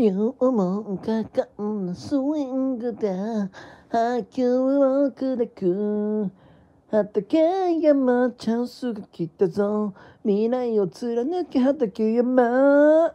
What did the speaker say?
夜もかかんなスイングで波球を砕く畑山チャンスが来たぞ未来を貫き畑山